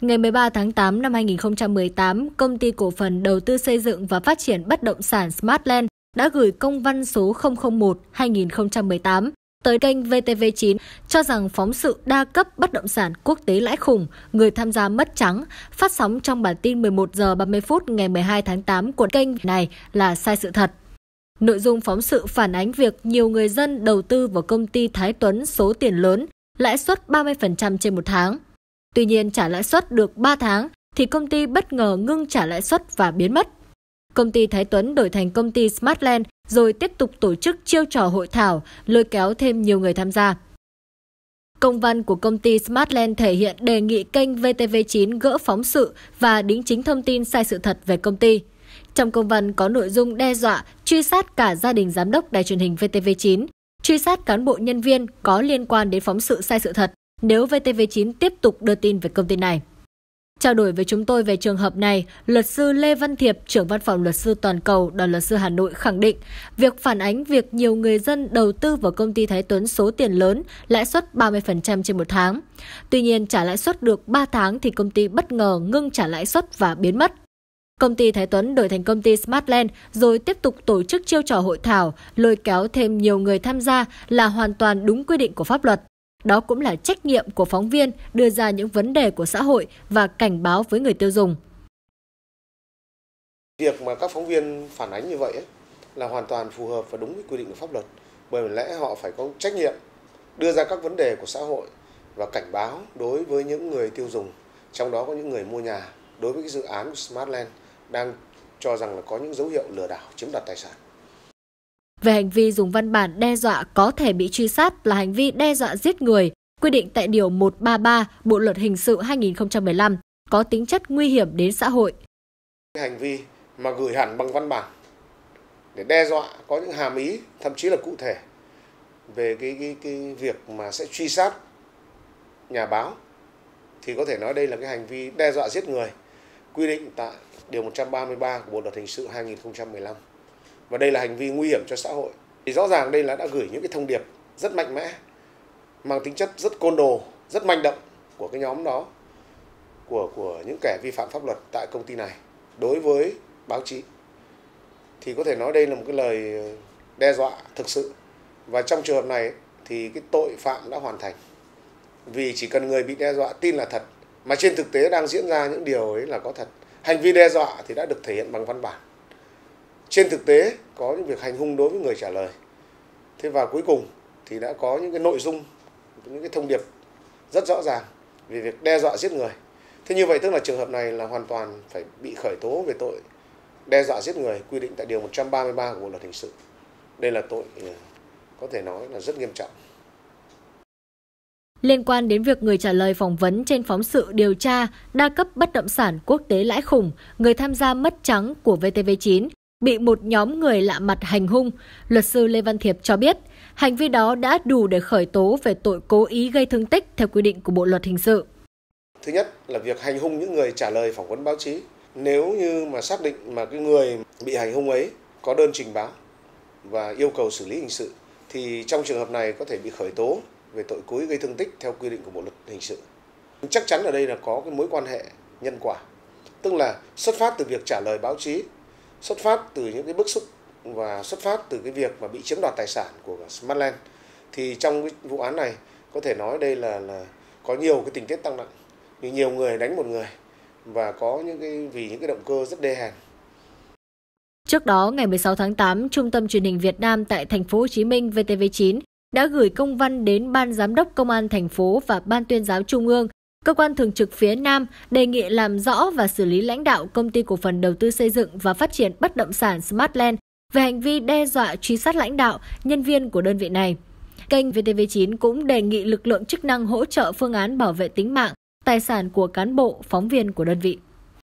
Ngày 13 tháng 8 năm 2018, Công ty Cổ phần Đầu tư Xây dựng và Phát triển Bất động sản Smartland đã gửi công văn số 001-2018 tới kênh VTV9 cho rằng phóng sự đa cấp bất động sản quốc tế lãi khủng, người tham gia mất trắng, phát sóng trong bản tin 11 giờ 30 phút ngày 12 tháng 8 của kênh này là sai sự thật. Nội dung phóng sự phản ánh việc nhiều người dân đầu tư vào công ty Thái Tuấn số tiền lớn, lãi suất 30% trên một tháng. Tuy nhiên trả lãi suất được 3 tháng thì công ty bất ngờ ngưng trả lãi suất và biến mất. Công ty Thái Tuấn đổi thành công ty Smartland rồi tiếp tục tổ chức chiêu trò hội thảo, lôi kéo thêm nhiều người tham gia. Công văn của công ty Smartland thể hiện đề nghị kênh VTV9 gỡ phóng sự và đính chính thông tin sai sự thật về công ty. Trong công văn có nội dung đe dọa truy sát cả gia đình giám đốc đài truyền hình VTV9, truy sát cán bộ nhân viên có liên quan đến phóng sự sai sự thật nếu VTV9 tiếp tục đưa tin về công ty này. Trao đổi với chúng tôi về trường hợp này, luật sư Lê Văn Thiệp, trưởng văn phòng luật sư toàn cầu đoàn luật sư Hà Nội khẳng định, việc phản ánh việc nhiều người dân đầu tư vào công ty Thái Tuấn số tiền lớn, lãi suất 30% trên một tháng. Tuy nhiên, trả lãi suất được 3 tháng thì công ty bất ngờ ngưng trả lãi suất và biến mất. Công ty Thái Tuấn đổi thành công ty Smartland rồi tiếp tục tổ chức chiêu trò hội thảo, lôi kéo thêm nhiều người tham gia là hoàn toàn đúng quy định của pháp luật. Đó cũng là trách nhiệm của phóng viên đưa ra những vấn đề của xã hội và cảnh báo với người tiêu dùng. Việc mà các phóng viên phản ánh như vậy ấy, là hoàn toàn phù hợp và đúng với quy định của pháp luật. Bởi lẽ họ phải có trách nhiệm đưa ra các vấn đề của xã hội và cảnh báo đối với những người tiêu dùng, trong đó có những người mua nhà đối với cái dự án Smartland đang cho rằng là có những dấu hiệu lừa đảo chiếm đoạt tài sản về hành vi dùng văn bản đe dọa có thể bị truy sát là hành vi đe dọa giết người, quy định tại Điều 133 Bộ Luật Hình sự 2015 có tính chất nguy hiểm đến xã hội. Hành vi mà gửi hẳn bằng văn bản để đe dọa có những hàm ý thậm chí là cụ thể về cái, cái, cái việc mà sẽ truy sát nhà báo thì có thể nói đây là cái hành vi đe dọa giết người quy định tại Điều 133 của Bộ Luật Hình sự 2015 và đây là hành vi nguy hiểm cho xã hội thì rõ ràng đây là đã gửi những cái thông điệp rất mạnh mẽ mang tính chất rất côn đồ rất manh động của cái nhóm đó của của những kẻ vi phạm pháp luật tại công ty này đối với báo chí thì có thể nói đây là một cái lời đe dọa thực sự và trong trường hợp này thì cái tội phạm đã hoàn thành vì chỉ cần người bị đe dọa tin là thật mà trên thực tế đang diễn ra những điều ấy là có thật hành vi đe dọa thì đã được thể hiện bằng văn bản trên thực tế có những việc hành hung đối với người trả lời thế và cuối cùng thì đã có những cái nội dung những cái thông điệp rất rõ ràng về việc đe dọa giết người thế như vậy tức là trường hợp này là hoàn toàn phải bị khởi tố về tội đe dọa giết người quy định tại điều 133 của Bộ luật hình sự đây là tội ừ, có thể nói là rất nghiêm trọng Liên quan đến việc người trả lời phỏng vấn trên phóng sự điều tra đa cấp bất động sản quốc tế lãi khủng, người tham gia mất trắng của VTV9 bị một nhóm người lạ mặt hành hung. Luật sư Lê Văn Thiệp cho biết, hành vi đó đã đủ để khởi tố về tội cố ý gây thương tích theo quy định của Bộ luật hình sự. Thứ nhất là việc hành hung những người trả lời phỏng vấn báo chí. Nếu như mà xác định mà cái người bị hành hung ấy có đơn trình báo và yêu cầu xử lý hình sự thì trong trường hợp này có thể bị khởi tố về tội cố ý gây thương tích theo quy định của Bộ luật hình sự. Chắc chắn ở đây là có cái mối quan hệ nhân quả, tức là xuất phát từ việc trả lời báo chí xuất phát từ những cái bức xúc và xuất phát từ cái việc mà bị chiếm đoạt tài sản của Smartland thì trong cái vụ án này có thể nói đây là là có nhiều cái tình tiết tăng nặng như nhiều người đánh một người và có những cái vì những cái động cơ rất đê hèn Trước đó, ngày 16 tháng 8, Trung tâm Truyền hình Việt Nam tại thành phố Hồ Chí Minh VTV9 đã gửi công văn đến Ban Giám đốc Công an thành phố và Ban tuyên giáo Trung ương Cơ quan thường trực phía Nam đề nghị làm rõ và xử lý lãnh đạo công ty cổ phần đầu tư xây dựng và phát triển bất động sản Smartland về hành vi đe dọa truy sát lãnh đạo, nhân viên của đơn vị này. Kênh VTV9 cũng đề nghị lực lượng chức năng hỗ trợ phương án bảo vệ tính mạng, tài sản của cán bộ, phóng viên của đơn vị.